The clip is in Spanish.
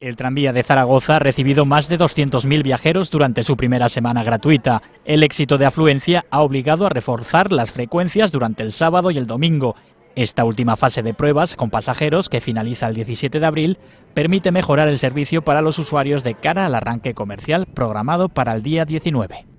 El tranvía de Zaragoza ha recibido más de 200.000 viajeros durante su primera semana gratuita. El éxito de afluencia ha obligado a reforzar las frecuencias durante el sábado y el domingo. Esta última fase de pruebas con pasajeros, que finaliza el 17 de abril, permite mejorar el servicio para los usuarios de cara al arranque comercial programado para el día 19.